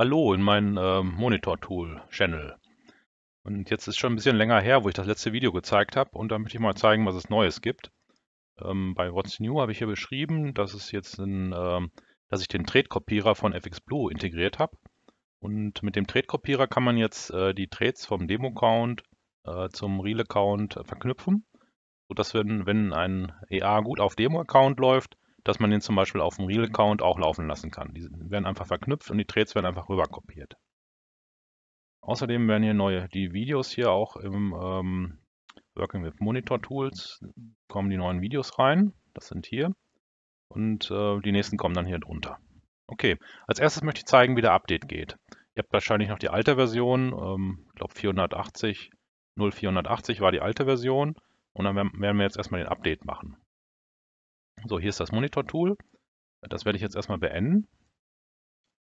Hallo in meinen ähm, Monitor-Tool-Channel. Und jetzt ist schon ein bisschen länger her, wo ich das letzte Video gezeigt habe und da möchte ich mal zeigen, was es Neues gibt. Ähm, bei What's New habe ich hier beschrieben, dass, es jetzt ein, ähm, dass ich den tret von FXBlue integriert habe. Und mit dem tret kann man jetzt äh, die Trades vom demo account äh, zum Real-Account äh, verknüpfen, sodass wenn, wenn ein EA gut auf Demo-Account läuft, dass man den zum Beispiel auf dem Real-Account auch laufen lassen kann. Die werden einfach verknüpft und die Trades werden einfach rüberkopiert. Außerdem werden hier neue, die Videos hier auch im ähm, Working with Monitor Tools kommen die neuen Videos rein. Das sind hier. Und äh, die nächsten kommen dann hier drunter. Okay, als erstes möchte ich zeigen, wie der Update geht. Ihr habt wahrscheinlich noch die alte Version, ähm, ich glaube 480, 0480 war die alte Version. Und dann werden wir jetzt erstmal den Update machen. So, hier ist das Monitor-Tool. Das werde ich jetzt erstmal beenden.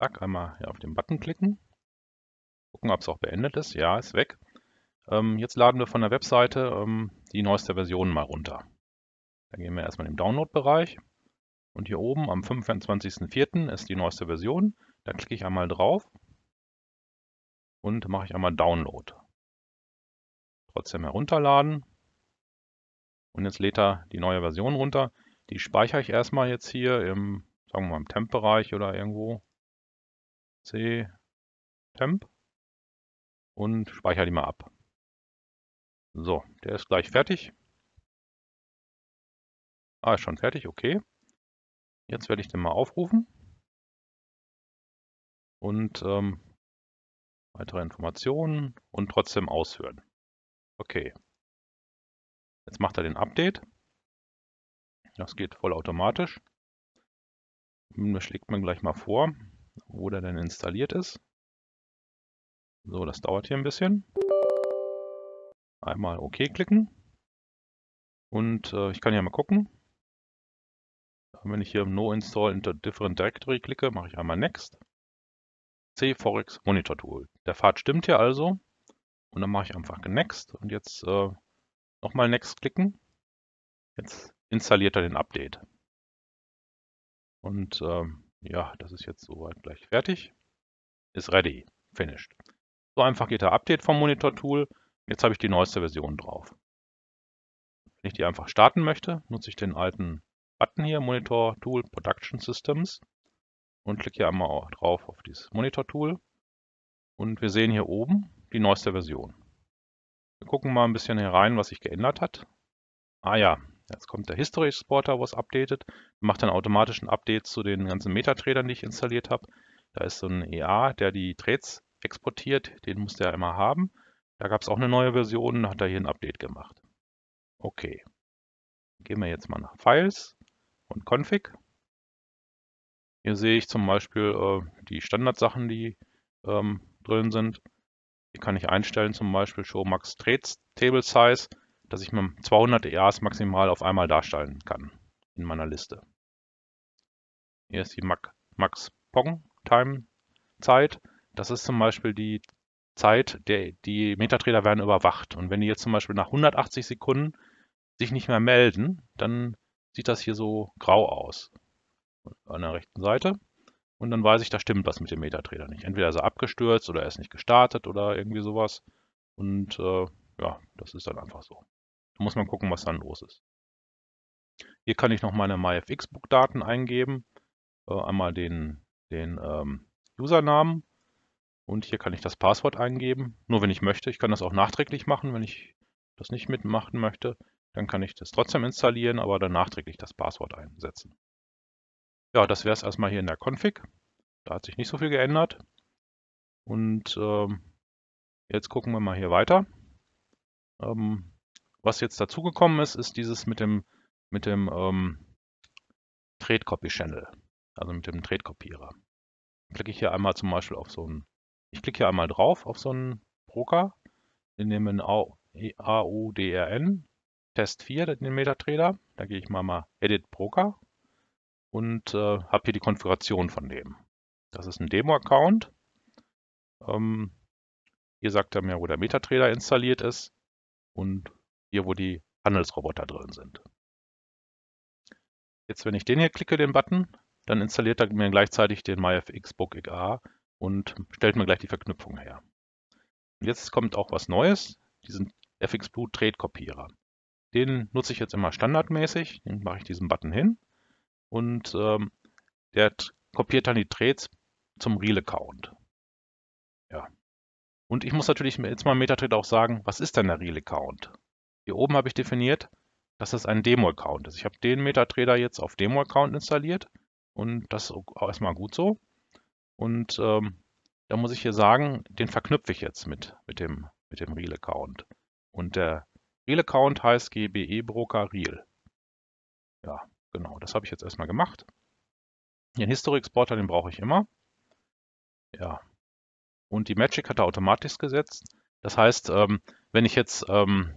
Zack, einmal hier auf den Button klicken. Gucken, ob es auch beendet ist. Ja, ist weg. Ähm, jetzt laden wir von der Webseite ähm, die neueste Version mal runter. Dann gehen wir erstmal im Download-Bereich. Und hier oben am 25.04. ist die neueste Version. Da klicke ich einmal drauf und mache ich einmal Download. Trotzdem herunterladen. Und jetzt lädt er die neue Version runter. Die speichere ich erstmal jetzt hier im, sagen wir mal, im Temp-Bereich oder irgendwo. C Temp. Und speichere die mal ab. So, der ist gleich fertig. Ah, ist schon fertig, okay. Jetzt werde ich den mal aufrufen. Und ähm, weitere Informationen und trotzdem aushören. Okay. Jetzt macht er den Update. Das geht vollautomatisch. Hm, das schlägt man gleich mal vor, wo der denn installiert ist. So, das dauert hier ein bisschen. Einmal OK klicken. Und äh, ich kann ja mal gucken. Wenn ich hier No Install into Different Directory klicke, mache ich einmal Next. C Forex Monitor Tool. Der Pfad stimmt hier also. Und dann mache ich einfach Next. Und jetzt äh, nochmal Next klicken. Jetzt installiert er den Update. Und ähm, ja, das ist jetzt soweit gleich fertig. Ist ready, finished. So einfach geht der Update vom Monitor-Tool. Jetzt habe ich die neueste Version drauf. Wenn ich die einfach starten möchte, nutze ich den alten Button hier, Monitor Tool Production Systems und klicke hier einmal drauf auf dieses Monitor Tool und wir sehen hier oben die neueste Version. Wir gucken mal ein bisschen herein, was sich geändert hat. Ah ja, Jetzt kommt der History Exporter, was updated, macht dann automatisch ein Update zu den ganzen Metatradern, die ich installiert habe. Da ist so ein EA, der die Trades exportiert, den muss der immer haben. Da gab es auch eine neue Version, hat er hier ein Update gemacht. Okay. Gehen wir jetzt mal nach Files und Config. Hier sehe ich zum Beispiel äh, die Standardsachen, die ähm, drin sind. Hier kann ich einstellen, zum Beispiel Show Max Trades Table Size dass ich mit 200 EAs maximal auf einmal darstellen kann in meiner Liste. Hier ist die Max Pong Time Zeit. Das ist zum Beispiel die Zeit, der, die Metatrader werden überwacht. Und wenn die jetzt zum Beispiel nach 180 Sekunden sich nicht mehr melden, dann sieht das hier so grau aus an der rechten Seite. Und dann weiß ich, da stimmt was mit dem Metatrader nicht. Entweder ist er abgestürzt oder er ist nicht gestartet oder irgendwie sowas. Und äh, ja, das ist dann einfach so. Da muss man gucken, was dann los ist. Hier kann ich noch meine MyFX-Book-Daten eingeben. Äh, einmal den, den ähm, Usernamen und hier kann ich das Passwort eingeben. Nur wenn ich möchte. Ich kann das auch nachträglich machen, wenn ich das nicht mitmachen möchte. Dann kann ich das trotzdem installieren, aber dann nachträglich das Passwort einsetzen. Ja, das wäre es erstmal hier in der Config. Da hat sich nicht so viel geändert. Und ähm, jetzt gucken wir mal hier weiter. Ähm, was jetzt dazugekommen ist, ist dieses mit dem, mit dem ähm, Trade Copy Channel, also mit dem Trade Kopierer. Klicke ich hier einmal zum Beispiel auf so einen, ich klicke hier einmal drauf auf so einen Broker, wir nehmen AUDRN, e, Test 4, den Metatrader, da gehe ich mal mal Edit Broker und äh, habe hier die Konfiguration von dem. Das ist ein Demo-Account. Ähm, hier sagt er mir, wo der Metatrader installiert ist und hier wo die Handelsroboter drin sind. Jetzt, wenn ich den hier klicke, den Button, dann installiert er mir gleichzeitig den MyFX Book XA und stellt mir gleich die Verknüpfung her. Und jetzt kommt auch was Neues, diesen FX Blue Trade Kopierer. Den nutze ich jetzt immer standardmäßig, den mache ich diesen Button hin und ähm, der kopiert dann die Trades zum Real Account. Ja. Und ich muss natürlich jetzt mal Metatrade auch sagen, was ist denn der Real Account? Hier oben habe ich definiert, dass das ein Demo-Account ist. Ich habe den MetaTrader jetzt auf Demo-Account installiert und das ist erstmal gut so. Und ähm, da muss ich hier sagen, den verknüpfe ich jetzt mit, mit dem, mit dem Real-Account. Und der Real-Account heißt GBE Broker Real. Ja, genau, das habe ich jetzt erstmal gemacht. Den History-Exporter, den brauche ich immer. Ja. Und die Magic hat er automatisch gesetzt. Das heißt, ähm, wenn ich jetzt ähm,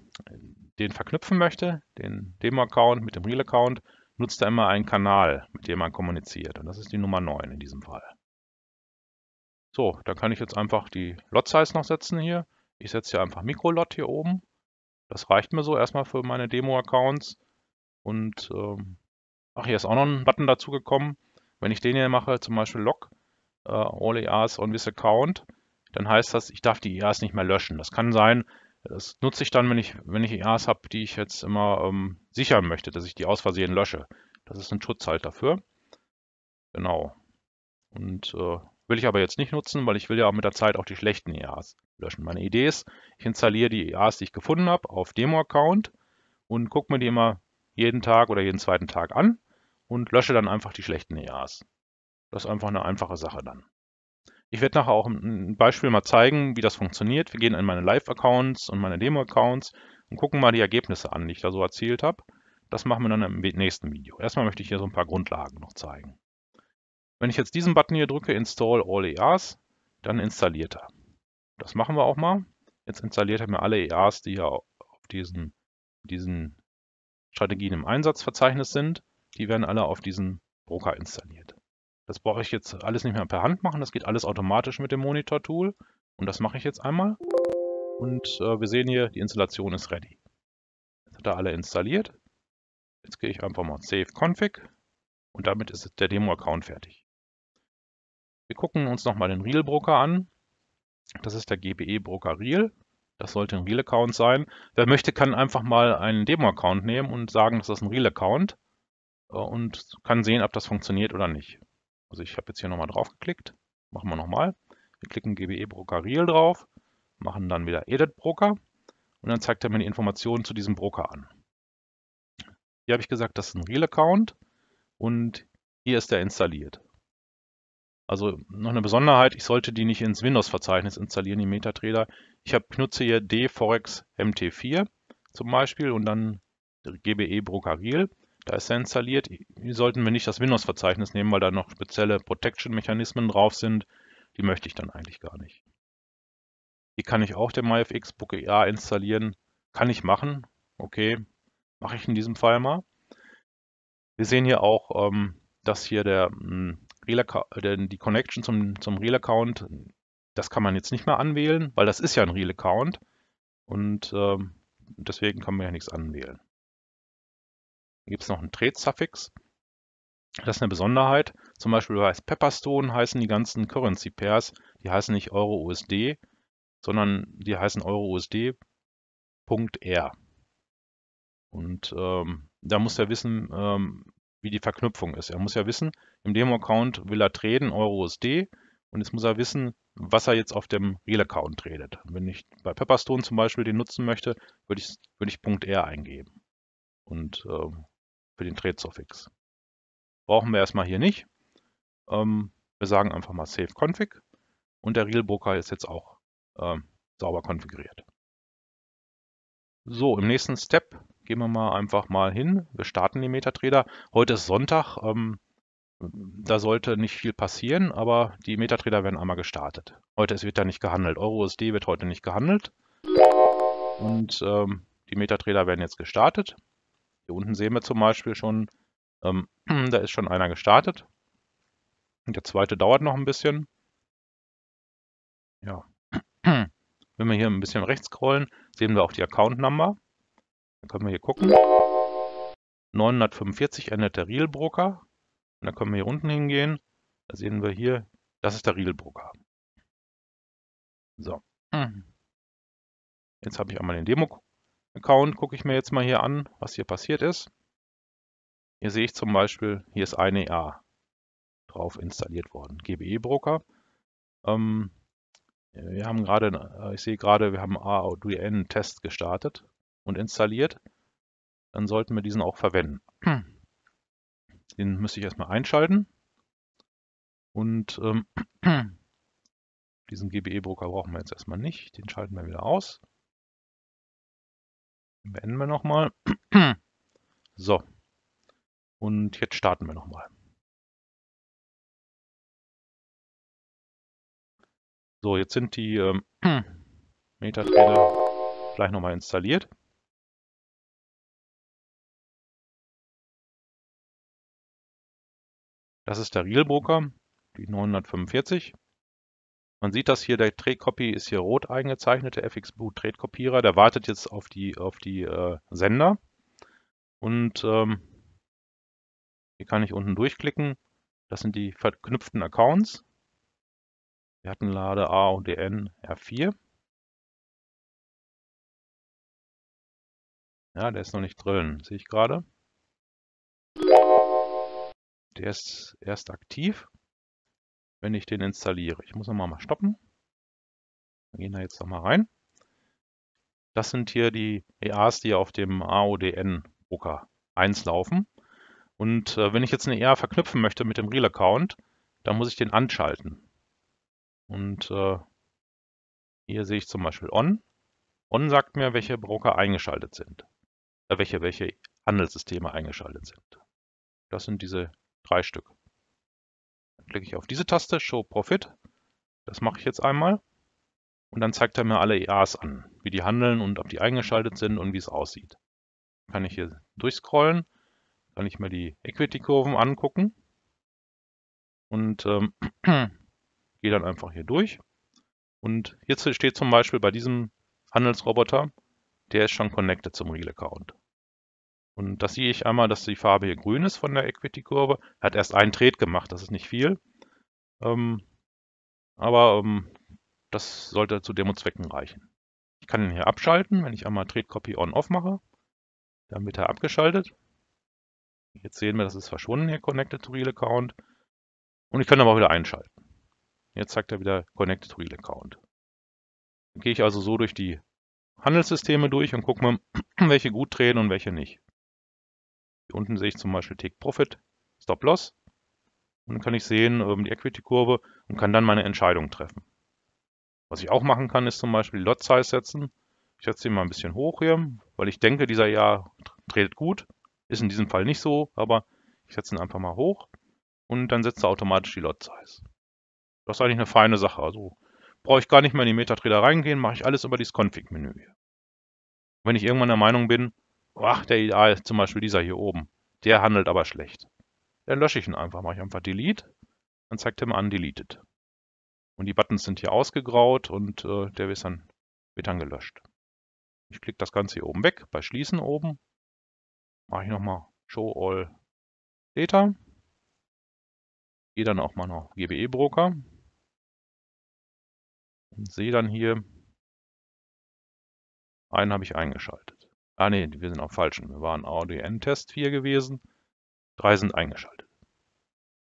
den verknüpfen möchte, den Demo-Account mit dem Real-Account, nutzt er immer einen Kanal, mit dem man kommuniziert. Und das ist die Nummer 9 in diesem Fall. So, dann kann ich jetzt einfach die Lot-Size noch setzen hier. Ich setze hier einfach Mikro-Lot hier oben. Das reicht mir so erstmal für meine Demo-Accounts. Und, ähm, ach, hier ist auch noch ein Button dazu gekommen. Wenn ich den hier mache, zum Beispiel Log, äh, All ERs on this account, dann heißt das, ich darf die ERs nicht mehr löschen. Das kann sein, das nutze ich dann, wenn ich, wenn ich IAs e habe, die ich jetzt immer ähm, sichern möchte, dass ich die aus Versehen lösche. Das ist ein Schutz halt dafür. Genau. Und äh, will ich aber jetzt nicht nutzen, weil ich will ja auch mit der Zeit auch die schlechten IAs e löschen. Meine Idee ist, ich installiere die IAs, e die ich gefunden habe, auf Demo-Account und gucke mir die immer jeden Tag oder jeden zweiten Tag an und lösche dann einfach die schlechten IAs. Das ist einfach eine einfache Sache dann. Ich werde nachher auch ein Beispiel mal zeigen, wie das funktioniert. Wir gehen in meine Live-Accounts und meine Demo-Accounts und gucken mal die Ergebnisse an, die ich da so erzielt habe. Das machen wir dann im nächsten Video. Erstmal möchte ich hier so ein paar Grundlagen noch zeigen. Wenn ich jetzt diesen Button hier drücke, Install All EAs, dann installiert er. Das machen wir auch mal. Jetzt installiert er mir alle EAs, die hier auf diesen, diesen Strategien im Einsatzverzeichnis sind. Die werden alle auf diesen Broker installiert. Das brauche ich jetzt alles nicht mehr per Hand machen, das geht alles automatisch mit dem Monitor-Tool. Und das mache ich jetzt einmal. Und äh, wir sehen hier, die Installation ist ready. Jetzt hat er alle installiert. Jetzt gehe ich einfach mal Save Config und damit ist der Demo-Account fertig. Wir gucken uns nochmal den Real-Broker an. Das ist der GBE-Broker Real. Das sollte ein Real-Account sein. Wer möchte, kann einfach mal einen Demo-Account nehmen und sagen, das ist ein Real-Account äh, und kann sehen, ob das funktioniert oder nicht. Also ich habe jetzt hier nochmal drauf geklickt. Machen wir nochmal. Wir klicken GBE Broker Real drauf, machen dann wieder Edit Broker und dann zeigt er mir die Informationen zu diesem Broker an. Hier habe ich gesagt, das ist ein Real Account und hier ist der installiert. Also noch eine Besonderheit, ich sollte die nicht ins Windows-Verzeichnis installieren, die MetaTrader. Ich habe, nutze hier dforex mt4 zum Beispiel und dann GBE Broker Real. Da ist er installiert. Hier sollten wir nicht das Windows-Verzeichnis nehmen, weil da noch spezielle Protection-Mechanismen drauf sind. Die möchte ich dann eigentlich gar nicht. Hier kann ich auch den MyFX Book EA installieren. Kann ich machen. Okay, mache ich in diesem Fall mal. Wir sehen hier auch, ähm, dass hier hm, der, die Connection zum, zum Real-Account, das kann man jetzt nicht mehr anwählen, weil das ist ja ein Real-Account. Und ähm, deswegen kann man ja nichts anwählen gibt es noch einen Trade-Suffix. Das ist eine Besonderheit. Zum Beispiel bei Pepperstone heißen die ganzen Currency Pairs, die heißen nicht Euro-USD, sondern die heißen Euro-USD.R. Und ähm, da muss er wissen, ähm, wie die Verknüpfung ist. Er muss ja wissen, im Demo-Account will er traden Euro-USD und jetzt muss er wissen, was er jetzt auf dem Real-Account tradet. Wenn ich bei Pepperstone zum Beispiel den nutzen möchte, würde ich, würde ich .R eingeben. Und äh, für den trade Brauchen wir erstmal hier nicht. Ähm, wir sagen einfach mal Save Config und der Real-Broker ist jetzt auch ähm, sauber konfiguriert. So, im nächsten Step gehen wir mal einfach mal hin. Wir starten die MetaTrader. Heute ist Sonntag. Ähm, da sollte nicht viel passieren, aber die MetaTrader werden einmal gestartet. Heute wird da nicht gehandelt. EuroSD wird heute nicht gehandelt. Und ähm, die MetaTrader werden jetzt gestartet. Hier unten sehen wir zum Beispiel schon, ähm, da ist schon einer gestartet. Und der zweite dauert noch ein bisschen. Ja. Wenn wir hier ein bisschen rechts scrollen, sehen wir auch die Account Number. Dann können wir hier gucken. 945 endet der Real Broker. Und dann können wir hier unten hingehen. Da sehen wir hier, das ist der Real Broker. So. Jetzt habe ich einmal den Demo Account gucke ich mir jetzt mal hier an, was hier passiert ist. Hier sehe ich zum Beispiel, hier ist eine A drauf installiert worden, GBE Broker. Ähm, wir haben gerade, äh, ich sehe gerade, wir haben AODN Test gestartet und installiert. Dann sollten wir diesen auch verwenden. Den müsste ich erstmal einschalten. Und ähm, diesen GBE Broker brauchen wir jetzt erstmal nicht. Den schalten wir wieder aus. Beenden wir nochmal. So. Und jetzt starten wir nochmal. So, jetzt sind die ähm, Metatrader gleich nochmal installiert. Das ist der Real Broker, die 945. Man sieht das hier, der Trade-Copy ist hier rot eingezeichnet, der FXBoot Trade-Kopierer, der wartet jetzt auf die, auf die äh, Sender. Und ähm, hier kann ich unten durchklicken. Das sind die verknüpften Accounts. Wir hatten Lade A und DN R4. Ja, der ist noch nicht drin, sehe ich gerade. Der ist erst aktiv wenn ich den installiere. Ich muss nochmal mal stoppen. Wir gehen da jetzt nochmal rein. Das sind hier die EAs, die auf dem aodn broker 1 laufen. Und äh, wenn ich jetzt eine EA verknüpfen möchte mit dem Real-Account, dann muss ich den anschalten. Und äh, hier sehe ich zum Beispiel On. On sagt mir, welche Broker eingeschaltet sind. Äh, welche, welche Handelssysteme eingeschaltet sind. Das sind diese drei Stück klicke ich auf diese Taste, Show Profit. Das mache ich jetzt einmal. Und dann zeigt er mir alle EAs an, wie die handeln und ob die eingeschaltet sind und wie es aussieht. Kann ich hier durchscrollen, kann ich mir die Equity-Kurven angucken und ähm, gehe dann einfach hier durch. Und jetzt steht zum Beispiel bei diesem Handelsroboter, der ist schon connected zum Real Account. Und das sehe ich einmal, dass die Farbe hier grün ist von der Equity-Kurve. Hat erst einen Tret gemacht, das ist nicht viel. Ähm, aber ähm, das sollte zu Demozwecken reichen. Ich kann ihn hier abschalten, wenn ich einmal Trade Copy On Off mache. Dann wird er abgeschaltet. Jetzt sehen wir, das ist verschwunden hier, Connected to Real Account. Und ich kann aber auch wieder einschalten. Jetzt zeigt er wieder Connected to Real Account. Dann gehe ich also so durch die Handelssysteme durch und gucke mal, welche gut drehen und welche nicht. Hier unten sehe ich zum Beispiel Take Profit, Stop Loss. Und dann kann ich sehen ähm, die Equity-Kurve und kann dann meine Entscheidung treffen. Was ich auch machen kann, ist zum Beispiel die Lot Size setzen. Ich setze den mal ein bisschen hoch hier, weil ich denke, dieser Jahr dreht gut. Ist in diesem Fall nicht so, aber ich setze ihn einfach mal hoch und dann setzt er automatisch die Lot Size. Das ist eigentlich eine feine Sache. Also brauche ich gar nicht mehr in die MetaTrader reingehen, mache ich alles über dieses Config-Menü. Wenn ich irgendwann der Meinung bin, Ach, der ah, zum Beispiel dieser hier oben. Der handelt aber schlecht. Dann lösche ich ihn einfach. Mache ich einfach Delete. Dann zeigt er mir an Deleted. Und die Buttons sind hier ausgegraut und äh, der wird dann, wird dann gelöscht. Ich klicke das Ganze hier oben weg. Bei Schließen oben mache ich nochmal Show All Data. Gehe dann auch mal noch GBE Broker. Und sehe dann hier, einen habe ich eingeschaltet. Ah ne, wir sind am falschen. Wir waren ADN-Test 4 gewesen. Drei sind eingeschaltet.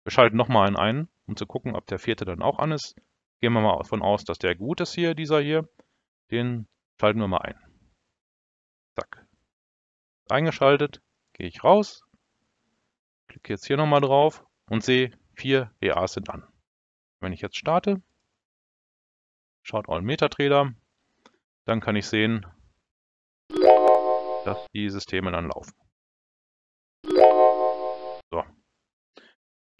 Wir schalten nochmal einen ein, um zu gucken, ob der vierte dann auch an ist. Gehen wir mal davon aus, dass der gut ist hier, dieser hier. Den schalten wir mal ein. Zack. Eingeschaltet. Gehe ich raus. Klicke jetzt hier nochmal drauf und sehe, vier EAs sind an. Wenn ich jetzt starte, schaut All Metatrader, dann kann ich sehen, dass die Systeme dann laufen. So.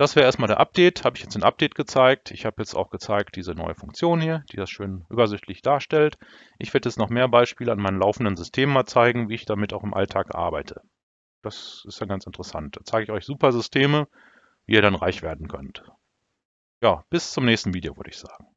Das wäre erstmal der Update. Habe ich jetzt ein Update gezeigt. Ich habe jetzt auch gezeigt diese neue Funktion hier, die das schön übersichtlich darstellt. Ich werde jetzt noch mehr Beispiele an meinen laufenden Systemen mal zeigen, wie ich damit auch im Alltag arbeite. Das ist dann ganz interessant. Da zeige ich euch super Systeme, wie ihr dann reich werden könnt. Ja, bis zum nächsten Video, würde ich sagen.